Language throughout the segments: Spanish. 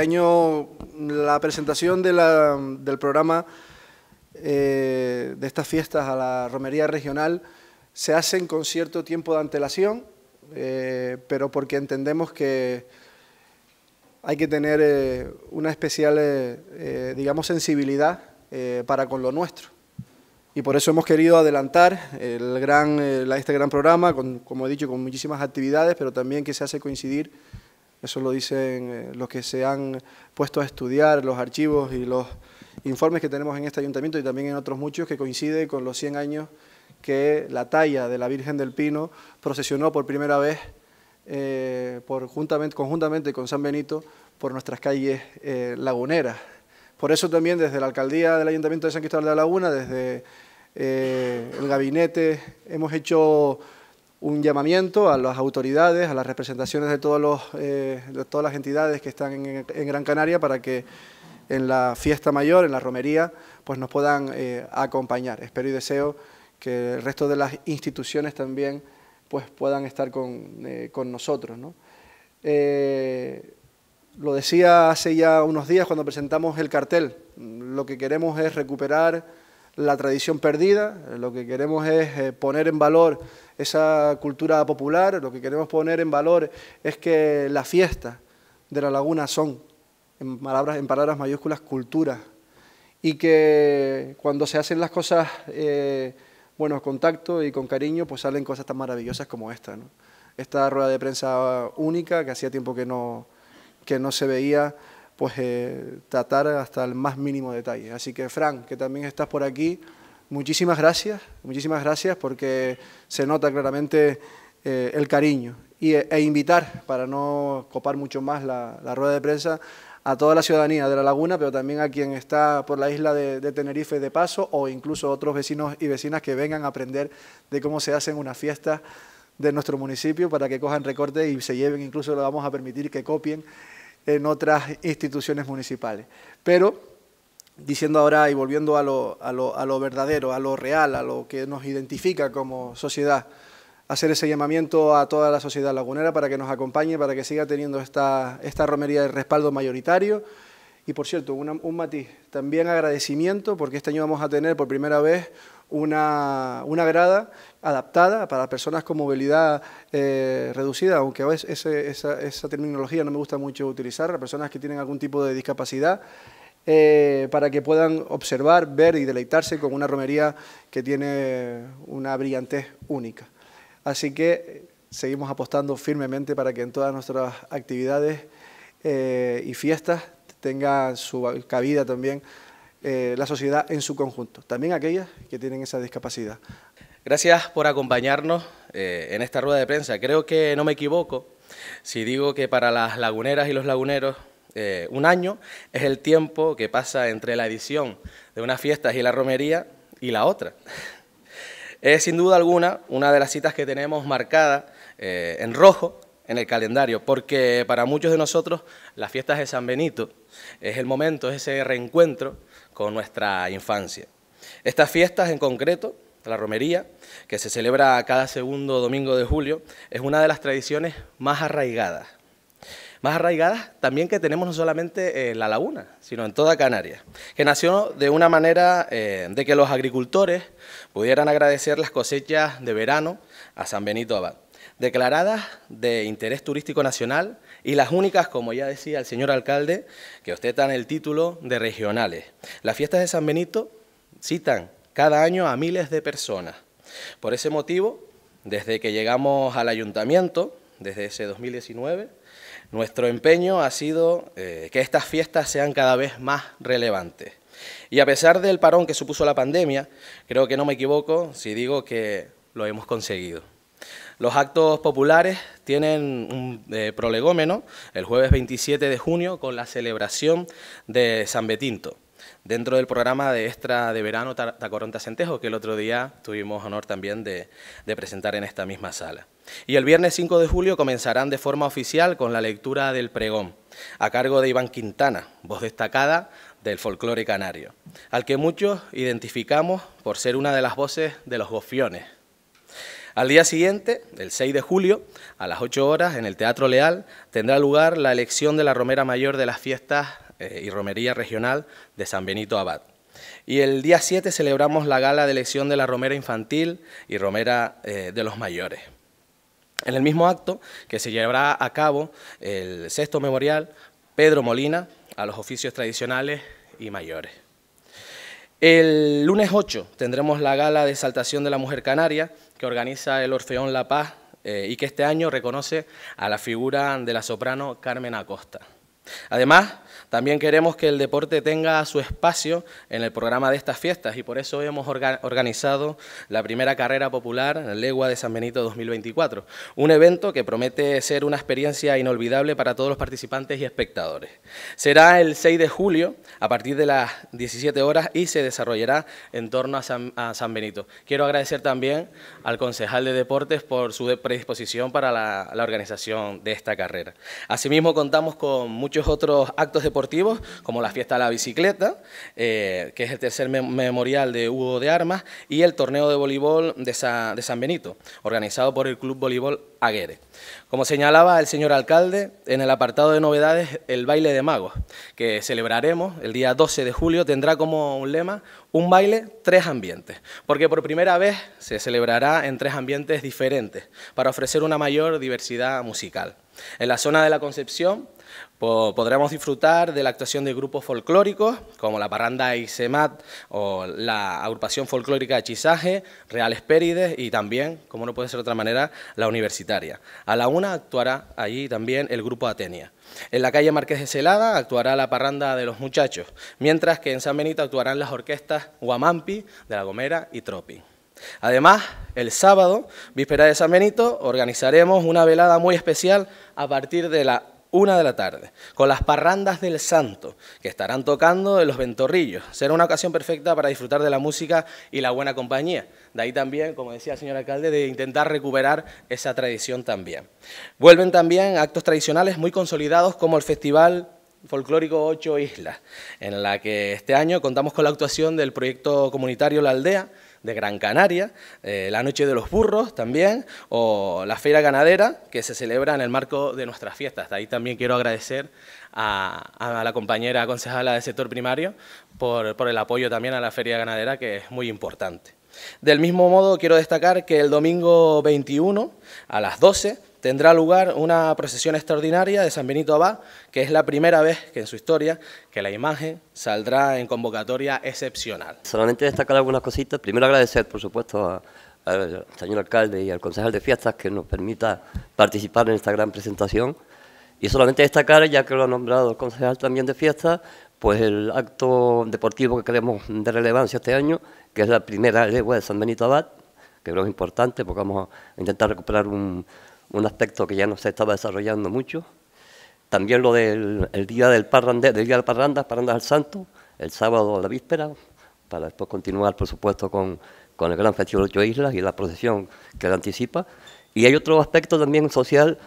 año la presentación de la, del programa eh, de estas fiestas a la romería regional se hacen con cierto tiempo de antelación, eh, pero porque entendemos que hay que tener eh, una especial, digamos, sensibilidad para con lo nuestro. Y por eso hemos querido adelantar el gran, este gran programa, con, como he dicho, con muchísimas actividades, pero también que se hace coincidir eso lo dicen eh, los que se han puesto a estudiar los archivos y los informes que tenemos en este ayuntamiento y también en otros muchos que coincide con los 100 años que la talla de la Virgen del Pino procesionó por primera vez eh, por, conjuntamente con San Benito por nuestras calles eh, laguneras. Por eso también desde la alcaldía del Ayuntamiento de San Cristóbal de la Laguna, desde el gabinete, hemos hecho un llamamiento a las autoridades, a las representaciones de, eh, todas las entidades que están en, Gran Canaria para que en la fiesta mayor, en la romería, pues nos puedan eh, acompañar. Espero y deseo que el resto de las instituciones también pues puedan estar con, eh, nosotros. lo decía hace ya unos días cuando presentamos el cartel, lo que queremos es recuperar la tradición perdida, lo que queremos es eh, poner en valor esa cultura popular, lo que queremos poner en valor es que las fiestas de la laguna son, en palabras, en palabras mayúsculas, cultura y que cuando se hacen las cosas eh, bueno, con y con cariño, pues salen cosas tan maravillosas como esta. Esta rueda de prensa única que hacía tiempo que no, que no se veía pues eh, tratar hasta el más mínimo detalle. Así que Frank, que también estás por aquí, muchísimas gracias, muchísimas gracias porque se nota claramente eh, el cariño y, eh, e invitar, para no copar mucho más la, rueda de prensa, a toda la ciudadanía de La Laguna, pero también a quien está por la isla de, Tenerife de paso o incluso otros vecinos y vecinas que vengan a aprender de cómo se hacen unas fiestas de nuestro municipio para que cojan recortes y se lleven, incluso lo vamos a permitir que copien en otras instituciones municipales. Pero diciendo ahora y volviendo a lo, a, lo, a lo, verdadero, a lo real, a lo que nos identifica como sociedad, hacer ese llamamiento a toda la sociedad lagunera para que nos acompañe, para que siga teniendo esta, esta romería de respaldo mayoritario. Y por cierto, un matiz, también agradecimiento, porque este año vamos a tener por primera vez una, grada adaptada para personas con movilidad eh, reducida, aunque esa, esa, terminología no me gusta mucho utilizar, personas que tienen algún tipo de discapacidad, eh, para que puedan observar, ver y deleitarse con una romería que tiene una brillantez única. Así que eh, seguimos apostando firmemente para que en todas nuestras actividades y fiestas tenga su cabida también eh, la sociedad en su conjunto, también aquellas que tienen esa discapacidad. Gracias por acompañarnos eh, en esta rueda de prensa. Creo que no me equivoco si digo que para las laguneras y los laguneros eh, un año es el tiempo que pasa entre la edición de unas fiestas y la romería y la otra. Es sin duda alguna una de las citas que tenemos marcada en rojo en el calendario, porque para muchos de nosotros las fiestas de San Benito es el momento, es ese reencuentro con nuestra infancia. Estas fiestas en concreto, la romería, que se celebra cada segundo domingo de julio, es una de las tradiciones más arraigadas. Más arraigadas también que tenemos no solamente en La Laguna, sino en toda Canarias, que nació de una manera eh, de que los agricultores pudieran agradecer las cosechas de verano a San Benito Abad declaradas de interés turístico nacional y las únicas, como ya decía el señor alcalde, que usted ostentan el título de regionales. Las fiestas de San Benito citan cada año a miles de personas. Por ese motivo, desde que llegamos al ayuntamiento, desde ese 2019, nuestro empeño ha sido eh, que estas fiestas sean cada vez más relevantes. Y a pesar del parón que supuso la pandemia, creo que no me equivoco si digo que lo hemos conseguido. Los actos populares tienen un eh, prolegómeno el jueves 27 de junio con la celebración de San Betinto dentro del programa de extra de verano Tacoronta Centejo, que el otro día tuvimos honor también de, de, presentar en esta misma sala. Y el viernes 5 de julio comenzarán de forma oficial con la lectura del pregón, a cargo de Iván Quintana, voz destacada del folclore canario, al que muchos identificamos por ser una de las voces de los gofiones, al día siguiente, el 6 de julio, a las 8 horas, en el Teatro Leal, tendrá lugar la elección de la Romera Mayor de las Fiestas eh, y Romería Regional de San Benito Abad. Y el día 7 celebramos la gala de elección de la Romera Infantil y Romera eh, de los Mayores. En el mismo acto que se llevará a cabo el sexto memorial Pedro Molina a los oficios tradicionales y mayores. El lunes 8 tendremos la gala de exaltación de la mujer canaria que organiza el Orfeón La Paz eh, y que este año reconoce a la figura de la soprano Carmen Acosta. Además, también queremos que el deporte tenga su espacio en el programa de estas fiestas y por eso hemos organizado la primera carrera popular en Legua de San Benito 2024, un evento que promete ser una experiencia inolvidable para todos los participantes y espectadores. Será el 6 de julio a partir de las 17 horas y se desarrollará en torno a San, Benito. Quiero agradecer también al concejal de deportes por su predisposición para la, la organización de esta carrera. Asimismo, contamos con muchos otros actos deportivos, como la fiesta de la bicicleta, eh, que es el tercer memorial de Hugo de Armas, y el torneo de voleibol de, San Benito, organizado por el Club Voleibol Aguere. Como señalaba el señor alcalde, en el apartado de novedades, el baile de magos, que celebraremos el día 12 de julio, tendrá como un lema un baile, tres ambientes, porque por primera vez se celebrará en tres ambientes diferentes para ofrecer una mayor diversidad musical. En la zona de la Concepción Podremos disfrutar de la actuación de grupos folclóricos como la Parranda Isemat o la agrupación folclórica Hechizaje, Reales Pérides y también, como no puede ser de otra manera, la universitaria. A la una actuará allí también el grupo Atenia. En la calle Marqués de Celada actuará la Parranda de los Muchachos, mientras que en San Benito actuarán las orquestas Guamampi, de La Gomera y Tropi. Además, el sábado, víspera de San Benito, organizaremos una velada muy especial a partir de la una de la tarde, con las parrandas del santo, que estarán tocando de los ventorrillos. Será una ocasión perfecta para disfrutar de la música y la buena compañía. De ahí también, como decía el señor alcalde, de intentar recuperar esa tradición también. Vuelven también actos tradicionales muy consolidados como el Festival folclórico Ocho Islas, en la que este año contamos con la actuación del proyecto comunitario La Aldea, de Gran Canaria, eh, la Noche de los Burros también, o la Feria Ganadera, que se celebra en el marco de nuestras fiestas. De ahí también quiero agradecer a, la compañera concejala del sector primario por, por el apoyo también a la Feria Ganadera, que es muy importante. Del mismo modo, quiero destacar que el domingo 21 a las 12 tendrá lugar una procesión extraordinaria de San Benito Abad, que es la primera vez que en su historia que la imagen saldrá en convocatoria excepcional. Solamente destacar algunas cositas. Primero agradecer, por supuesto, al señor alcalde y al concejal de fiestas que nos permita participar en esta gran presentación. Y solamente destacar, ya que lo ha nombrado el concejal también de fiestas, pues el acto deportivo que queremos de relevancia este año, que es la primera legua de San Benito Abad, que creo es importante porque vamos a intentar recuperar un, un aspecto que ya no se estaba desarrollando mucho. También lo del día del parrande, del día de parrandas, parrandas al santo, el sábado a la víspera, para después continuar, por supuesto, con, el gran festival de ocho islas y la procesión que la anticipa. Y hay otro aspecto también social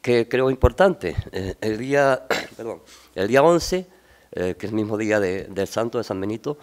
que creo importante. Eh, el, día, el día 11, eh, que es el mismo día del Santo de San Benito,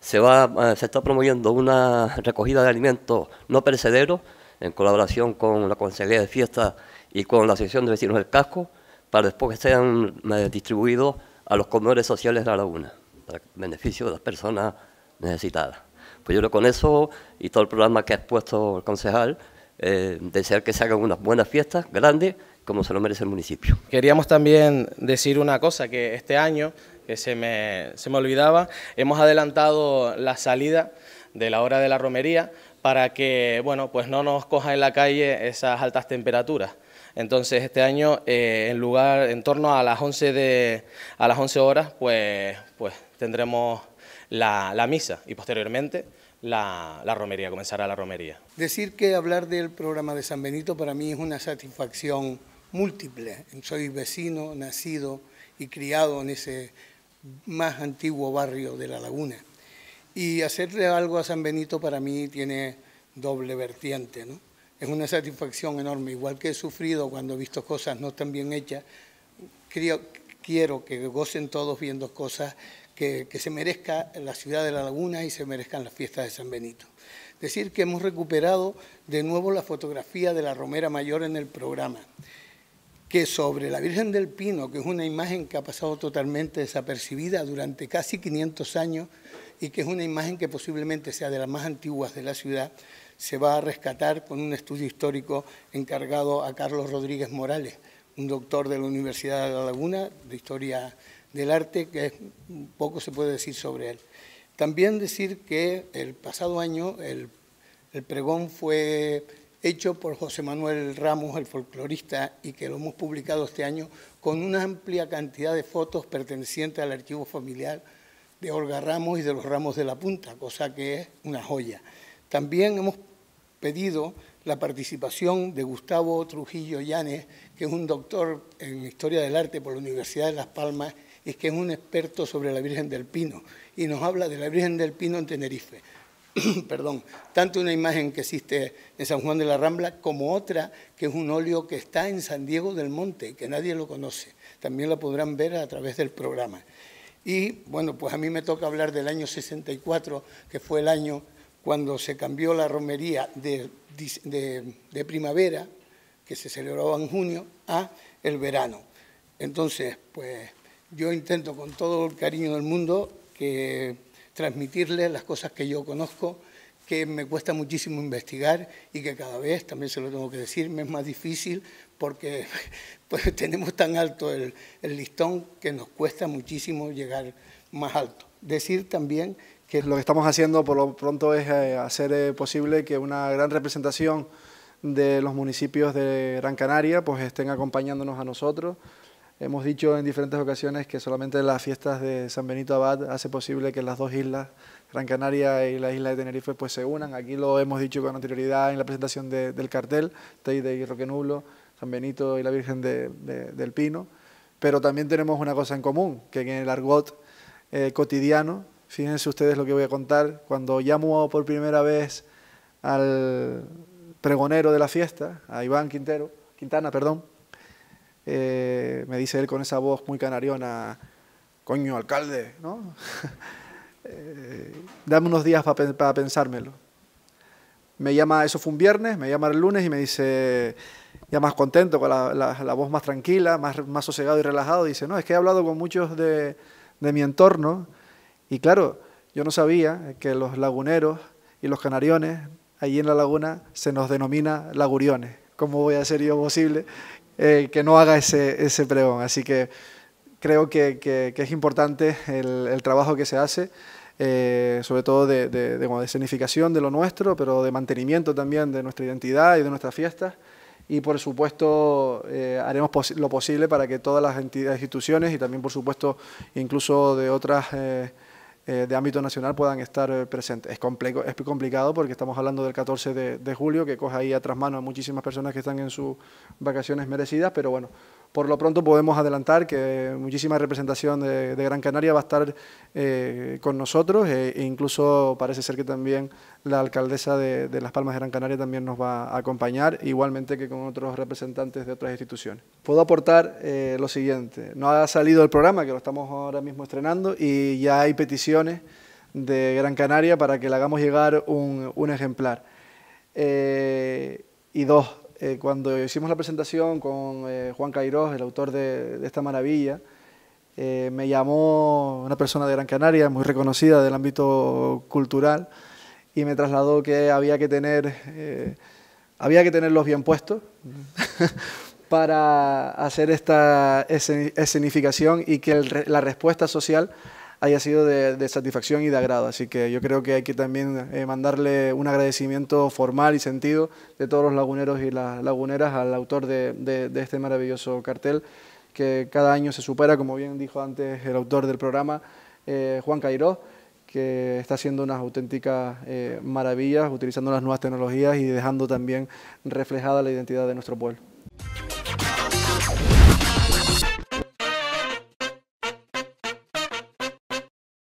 se, va, eh, se está promoviendo una recogida de alimentos no perecederos en colaboración con la Consejería de Fiestas y con la Asociación de Vecinos del Casco, para después que sean eh, distribuidos a los comedores sociales de la laguna, para beneficio de las personas necesitadas. Pues yo creo con eso y todo el programa que ha expuesto el concejal, eh, desear que se hagan unas buenas fiestas, grandes, como se lo merece el municipio. Queríamos también decir una cosa, que este año, que se me, se me olvidaba, hemos adelantado la salida de la hora de la romería, para que bueno, pues no nos coja en la calle esas altas temperaturas. Entonces este año eh, en lugar en torno a las 11 de a las 11 horas pues, pues tendremos la, misa y posteriormente la, la, romería, comenzará la romería. Decir que hablar del programa de San Benito para mí es una satisfacción múltiple. Soy vecino, nacido y criado en ese más antiguo barrio de La Laguna. Y hacerle algo a San Benito para mí tiene doble vertiente, ¿no? Es una satisfacción enorme, igual que he sufrido cuando he visto cosas no tan bien hechas. Creo, quiero que gocen todos viendo cosas que, que, se merezca la ciudad de La Laguna y se merezcan las fiestas de San Benito. Decir que hemos recuperado de nuevo la fotografía de la Romera Mayor en el programa, que sobre la Virgen del Pino, que es una imagen que ha pasado totalmente desapercibida durante casi 500 años, y que es una imagen que posiblemente sea de las más antiguas de la ciudad, se va a rescatar con un estudio histórico encargado a Carlos Rodríguez Morales, un doctor de la Universidad de La Laguna de Historia del Arte, que poco se puede decir sobre él. También decir que el pasado año el, pregón fue hecho por José Manuel Ramos, el folclorista, y que lo hemos publicado este año con una amplia cantidad de fotos pertenecientes al archivo familiar de Olga Ramos y de los Ramos de la Punta, cosa que es una joya. También hemos pedido la participación de Gustavo Trujillo Llanes, que es un doctor en Historia del Arte por la Universidad de Las Palmas y que es un experto sobre la Virgen del Pino, y nos habla de la Virgen del Pino en Tenerife. Perdón, tanto una imagen que existe en San Juan de la Rambla como otra que es un óleo que está en San Diego del Monte, que nadie lo conoce. También la podrán ver a través del programa. Y bueno, pues a mí me toca hablar del año 64, que fue el año cuando se cambió la romería de, primavera, que se celebraba en junio, a el verano. Entonces, pues yo intento con todo el cariño del mundo que transmitirles las cosas que yo conozco, que me cuesta muchísimo investigar y que cada vez, también se lo tengo que decir, me es más difícil porque pues, tenemos tan alto el, listón que nos cuesta muchísimo llegar más alto. Decir también que... Lo que estamos haciendo por lo pronto es eh, hacer eh, posible que una gran representación de los municipios de Gran Canaria pues estén acompañándonos a nosotros. Hemos dicho en diferentes ocasiones que solamente las fiestas de San Benito Abad hace posible que las dos islas Gran Canaria y la isla de Tenerife pues se unan. Aquí lo hemos dicho con anterioridad en la presentación del cartel, Teide y Nublo, San Benito y la Virgen del Pino. Pero también tenemos una cosa en común, que en el argot eh, cotidiano, fíjense ustedes lo que voy a contar, cuando llamo por primera vez al pregonero de la fiesta, a Iván Quintero, Quintana, perdón, eh, me dice él con esa voz muy canariona, coño, alcalde, ¿no? Eh, dame unos días para, pensármelo. Me llama, eso fue un viernes, me llama el lunes y me dice, ya más contento, con la, voz más tranquila, más, más sosegado y relajado, dice, no, es que he hablado con muchos de, mi entorno y claro, yo no sabía que los laguneros y los canariones, allí en la laguna, se nos denomina laguriones. ¿Cómo voy a ser yo posible eh, que no haga ese, ese pregón? Así que creo que, es importante el, trabajo que se hace, eh, sobre todo de, de, de, escenificación de lo nuestro, pero de mantenimiento también de nuestra identidad y de nuestras fiestas. Y por supuesto eh, haremos lo posible para que todas las entidades, instituciones y también por supuesto incluso de otras eh, de ámbito nacional puedan estar presentes. Es, es complicado porque estamos hablando del 14 de, de julio, que coja ahí a tras mano a muchísimas personas que están en sus vacaciones merecidas, pero bueno, por lo pronto podemos adelantar que muchísima representación de, Gran Canaria va a estar eh, con nosotros eh, e, incluso parece ser que también la alcaldesa de, Las Palmas de Gran Canaria también nos va a acompañar, igualmente que con otros representantes de otras instituciones. Puedo aportar eh, lo siguiente, no ha salido el programa, que lo estamos ahora mismo estrenando, y ya hay peticiones de Gran Canaria para que le hagamos llegar un, ejemplar. y dos, eh, cuando hicimos la presentación con eh, Juan Cairós, el autor de, esta maravilla, eh, me llamó una persona de Gran Canaria, muy reconocida del ámbito cultural, y me trasladó que había que tener, había que tenerlos bien puestos para hacer esta escenificación y que la respuesta social haya sido de, satisfacción y de agrado. Así que yo creo que hay que también eh, mandarle un agradecimiento formal y sentido de todos los laguneros y las laguneras al autor de, este maravilloso cartel que cada año se supera, como bien dijo antes el autor del programa, eh, Juan Cairo que está haciendo unas auténticas eh, maravillas, utilizando las nuevas tecnologías y dejando también reflejada la identidad de nuestro pueblo.